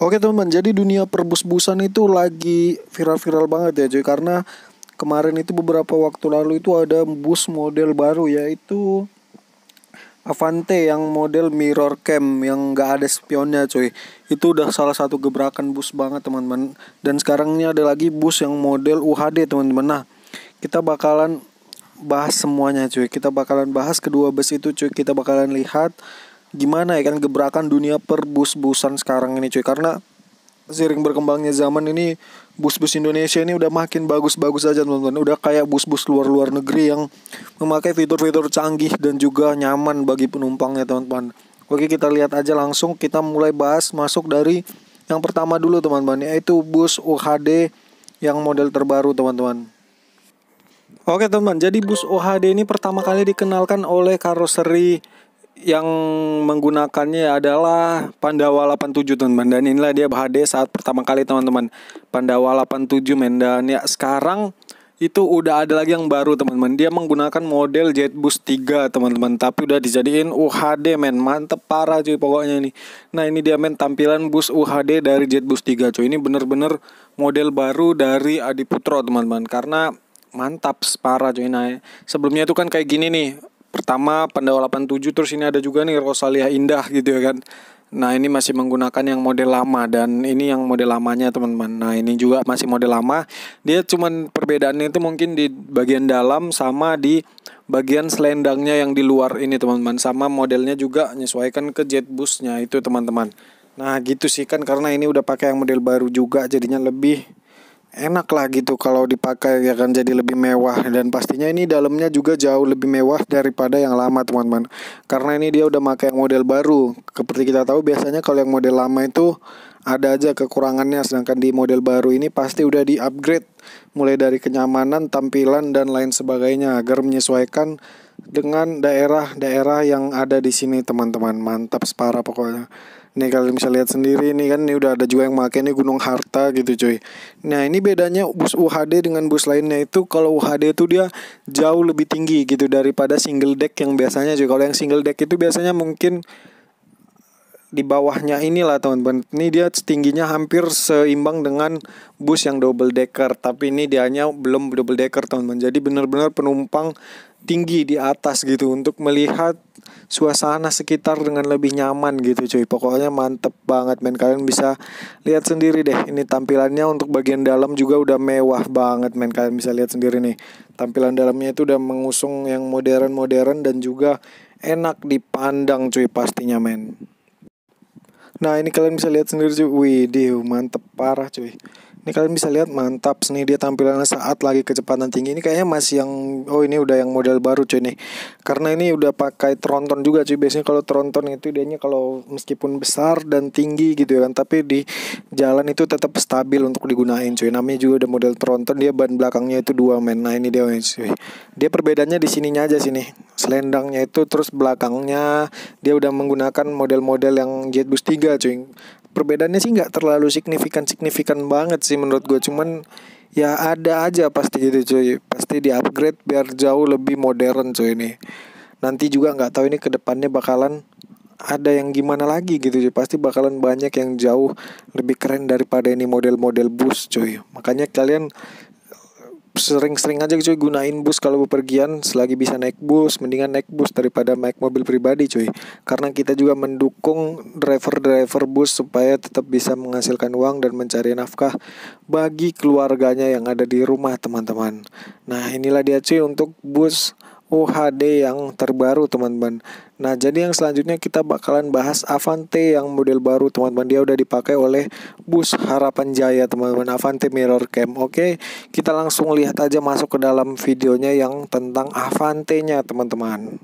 Oke teman, teman jadi dunia perbus-busan itu lagi viral-viral banget ya cuy karena kemarin itu beberapa waktu lalu itu ada bus model baru yaitu Avante yang model mirror cam yang gak ada spionnya cuy Itu udah salah satu gebrakan bus banget teman-teman Dan sekarang ini ada lagi bus yang model UHD teman-teman Nah kita bakalan bahas semuanya cuy Kita bakalan bahas kedua bus itu cuy Kita bakalan lihat gimana ya kan gebrakan dunia per bus busan sekarang ini cuy karena sering berkembangnya zaman ini bus-bus Indonesia ini udah makin bagus-bagus aja teman-teman udah kayak bus-bus luar-luar negeri yang memakai fitur-fitur canggih dan juga nyaman bagi penumpangnya teman-teman oke kita lihat aja langsung kita mulai bahas masuk dari yang pertama dulu teman-teman yaitu bus UHD yang model terbaru teman-teman oke teman jadi bus OHD ini pertama kali dikenalkan oleh karoseri yang menggunakannya adalah Pandawa 87 teman-teman dan inilah dia HD saat pertama kali teman-teman Pandawa 87 men dan ya sekarang itu udah ada lagi yang baru teman-teman dia menggunakan model JetBus 3 teman-teman tapi udah dijadiin UHD men mantep parah cuy pokoknya ini nah ini dia men tampilan bus UHD dari JetBus 3 cuy ini bener-bener model baru dari Adi Putro teman-teman karena mantap parah cuy nah sebelumnya itu kan kayak gini nih pertama Pandawa 87 terus ini ada juga nih Rosalia Indah gitu ya kan. Nah, ini masih menggunakan yang model lama dan ini yang model lamanya teman-teman. Nah, ini juga masih model lama. Dia cuman perbedaannya itu mungkin di bagian dalam sama di bagian selendangnya yang di luar ini teman-teman. Sama modelnya juga menyesuaikan ke jet busnya itu teman-teman. Nah, gitu sih kan karena ini udah pakai yang model baru juga jadinya lebih enak lah gitu kalau dipakai ya kan jadi lebih mewah dan pastinya ini dalamnya juga jauh lebih mewah daripada yang lama teman-teman karena ini dia udah pakai yang model baru seperti kita tahu biasanya kalau yang model lama itu ada aja kekurangannya sedangkan di model baru ini pasti udah di upgrade mulai dari kenyamanan, tampilan, dan lain sebagainya agar menyesuaikan dengan daerah-daerah yang ada di sini teman-teman. Mantap separah pokoknya. ini kalian bisa lihat sendiri ini kan ini udah ada juga yang pakai ini Gunung Harta gitu cuy. Nah, ini bedanya bus UHD dengan bus lainnya itu kalau UHD itu dia jauh lebih tinggi gitu daripada single deck yang biasanya cuy. Kalau yang single deck itu biasanya mungkin di bawahnya inilah teman-teman. Ini dia tingginya hampir seimbang dengan bus yang double decker, tapi ini dia hanya belum double decker teman-teman. Jadi benar-benar penumpang tinggi di atas gitu untuk melihat suasana sekitar dengan lebih nyaman gitu cuy. Pokoknya mantep banget men kalian bisa lihat sendiri deh. Ini tampilannya untuk bagian dalam juga udah mewah banget men kalian bisa lihat sendiri nih. Tampilan dalamnya itu udah mengusung yang modern-modern dan juga enak dipandang cuy pastinya men. Nah ini kalian bisa lihat sendiri cuy. Wih, deh, mantep parah cuy. Ini kalian bisa lihat mantap nih dia tampilannya saat lagi kecepatan tinggi. Ini kayaknya masih yang oh ini udah yang model baru cuy nih. Karena ini udah pakai tronton juga cuy. Biasanya kalau tronton itu dianya kalau meskipun besar dan tinggi gitu ya kan, tapi di jalan itu tetap stabil untuk digunain cuy. Namanya juga udah model tronton dia ban belakangnya itu dua men. Nah ini dia cuy. Dia perbedaannya di sininya aja sini. Selendangnya itu terus belakangnya dia udah menggunakan model-model yang Jet Bus tiga cuy perbedaannya sih nggak terlalu signifikan signifikan banget sih menurut gue cuman ya ada aja pasti gitu cuy pasti di upgrade biar jauh lebih modern cuy ini nanti juga nggak tahu ini kedepannya bakalan ada yang gimana lagi gitu cuy pasti bakalan banyak yang jauh lebih keren daripada ini model-model bus cuy makanya kalian sering-sering aja cuy gunain bus kalau bepergian selagi bisa naik bus mendingan naik bus daripada naik mobil pribadi cuy karena kita juga mendukung driver-driver bus supaya tetap bisa menghasilkan uang dan mencari nafkah bagi keluarganya yang ada di rumah teman-teman nah inilah dia cuy untuk bus UHD yang terbaru teman-teman. Nah, jadi yang selanjutnya kita bakalan bahas Avante yang model baru teman-teman. Dia udah dipakai oleh bus Harapan Jaya teman-teman, Avante Mirror Cam. Oke, kita langsung lihat aja masuk ke dalam videonya yang tentang Avante-nya teman-teman.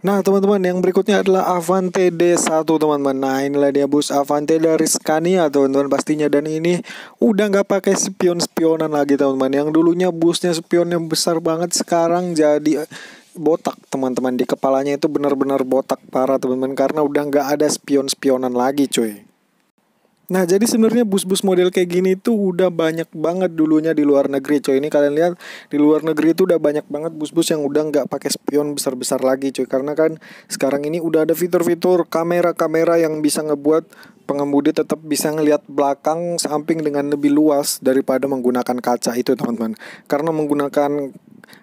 Nah teman-teman yang berikutnya adalah Avante D1 teman-teman Nah inilah dia bus Avante dari Scania teman-teman pastinya Dan ini udah nggak pakai spion-spionan lagi teman-teman Yang dulunya busnya spionnya besar banget sekarang jadi eh, botak teman-teman Di kepalanya itu benar-benar botak parah teman-teman Karena udah nggak ada spion-spionan lagi cuy Nah, jadi sebenarnya bus-bus model kayak gini tuh udah banyak banget dulunya di luar negeri, coy. Ini kalian lihat di luar negeri itu udah banyak banget bus-bus yang udah nggak pakai spion besar-besar lagi, coy. Karena kan sekarang ini udah ada fitur-fitur kamera-kamera yang bisa ngebuat pengemudi tetap bisa ngelihat belakang samping dengan lebih luas daripada menggunakan kaca itu, teman-teman. Karena menggunakan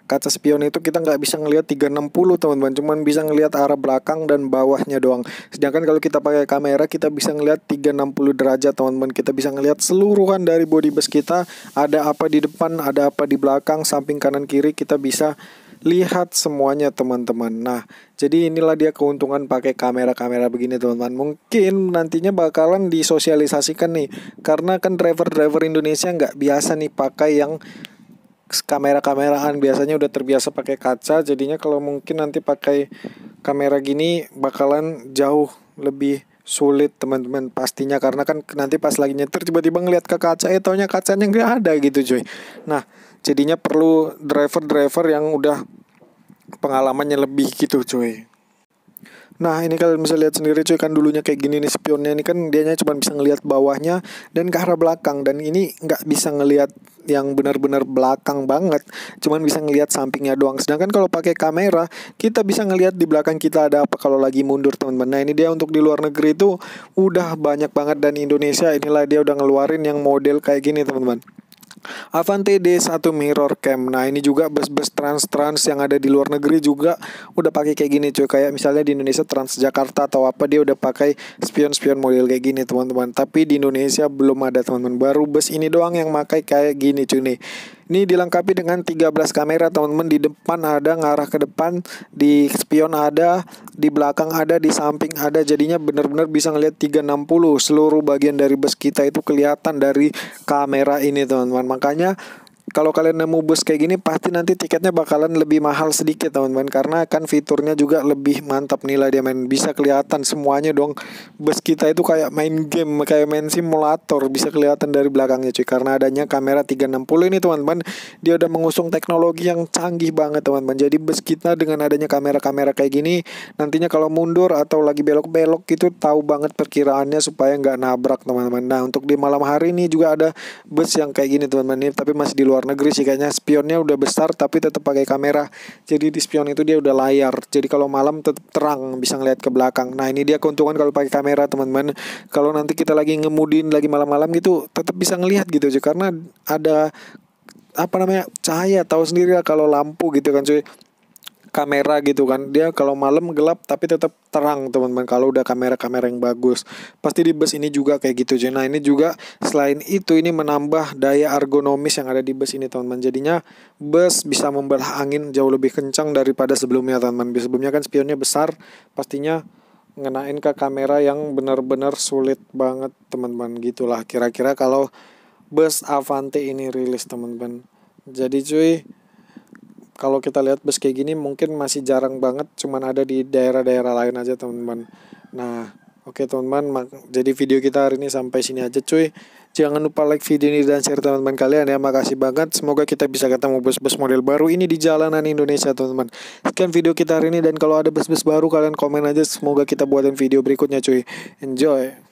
Kaca spion itu kita nggak bisa ngelihat 360 teman-teman, cuman bisa ngelihat arah belakang dan bawahnya doang. Sedangkan kalau kita pakai kamera kita bisa ngelihat 360 derajat teman-teman. Kita bisa ngelihat seluruhan dari body bus kita, ada apa di depan, ada apa di belakang, samping kanan kiri kita bisa lihat semuanya teman-teman. Nah, jadi inilah dia keuntungan pakai kamera-kamera begini teman-teman. Mungkin nantinya bakalan disosialisasikan nih, karena kan driver-driver Indonesia nggak biasa nih pakai yang kamera-kameraan biasanya udah terbiasa pakai kaca jadinya kalau mungkin nanti pakai kamera gini bakalan jauh lebih sulit teman-teman pastinya karena kan nanti pas lagi nyetir tiba-tiba ngeliat ke kaca eh taunya kacanya nggak ada gitu cuy nah jadinya perlu driver-driver yang udah pengalamannya lebih gitu cuy Nah ini kalian bisa lihat sendiri cuy kan dulunya kayak gini nih spionnya ini kan dianya cuma bisa ngelihat bawahnya dan ke arah belakang dan ini nggak bisa ngelihat yang benar-benar belakang banget cuman bisa ngelihat sampingnya doang sedangkan kalau pakai kamera kita bisa ngelihat di belakang kita ada apa kalau lagi mundur teman-teman nah ini dia untuk di luar negeri itu udah banyak banget dan Indonesia inilah dia udah ngeluarin yang model kayak gini teman-teman Avante D1 mirror cam. Nah, ini juga bus-bus trans-trans yang ada di luar negeri juga udah pakai kayak gini cuy. Kayak misalnya di Indonesia Trans Jakarta atau apa dia udah pakai spion-spion model kayak gini, teman-teman. Tapi di Indonesia belum ada, teman-teman. Baru bus ini doang yang pakai kayak gini cuy nih. Ini dilengkapi dengan 13 kamera teman-teman di depan ada ngarah ke depan, di spion ada, di belakang ada, di samping ada. Jadinya benar-benar bisa ngelihat 360 seluruh bagian dari bus kita itu kelihatan dari kamera ini teman-teman. Makanya kalau kalian nemu bus kayak gini pasti nanti tiketnya bakalan lebih mahal sedikit teman-teman karena kan fiturnya juga lebih mantap nilai dia main bisa kelihatan semuanya dong bus kita itu kayak main game kayak main simulator bisa kelihatan dari belakangnya cuy karena adanya kamera 360 ini teman-teman dia udah mengusung teknologi yang canggih banget teman-teman jadi bus kita dengan adanya kamera-kamera kayak gini nantinya kalau mundur atau lagi belok-belok itu tahu banget perkiraannya supaya nggak nabrak teman-teman nah untuk di malam hari ini juga ada bus yang kayak gini teman-teman tapi masih di luar luar negeri sih kayaknya spionnya udah besar tapi tetap pakai kamera jadi di spion itu dia udah layar jadi kalau malam tetap terang bisa ngeliat ke belakang nah ini dia keuntungan kalau pakai kamera teman-teman kalau nanti kita lagi ngemudin lagi malam-malam gitu tetap bisa ngelihat gitu aja karena ada apa namanya cahaya tahu sendiri lah kalau lampu gitu kan cuy kamera gitu kan dia kalau malam gelap tapi tetap terang teman-teman kalau udah kamera-kamera yang bagus pasti di bus ini juga kayak gitu jadi nah ini juga selain itu ini menambah daya ergonomis yang ada di bus ini teman-teman jadinya bus bisa membelah angin jauh lebih kencang daripada sebelumnya teman-teman sebelumnya kan spionnya besar pastinya ngenain ke kamera yang benar-benar sulit banget teman-teman gitulah kira-kira kalau bus Avante ini rilis teman-teman jadi cuy kalau kita lihat bus kayak gini mungkin masih jarang banget cuman ada di daerah-daerah lain aja teman-teman nah oke okay, teman-teman jadi video kita hari ini sampai sini aja cuy jangan lupa like video ini dan share teman-teman kalian ya makasih banget semoga kita bisa ketemu bus-bus model baru ini di jalanan Indonesia teman-teman sekian video kita hari ini dan kalau ada bus-bus baru kalian komen aja semoga kita buatin video berikutnya cuy enjoy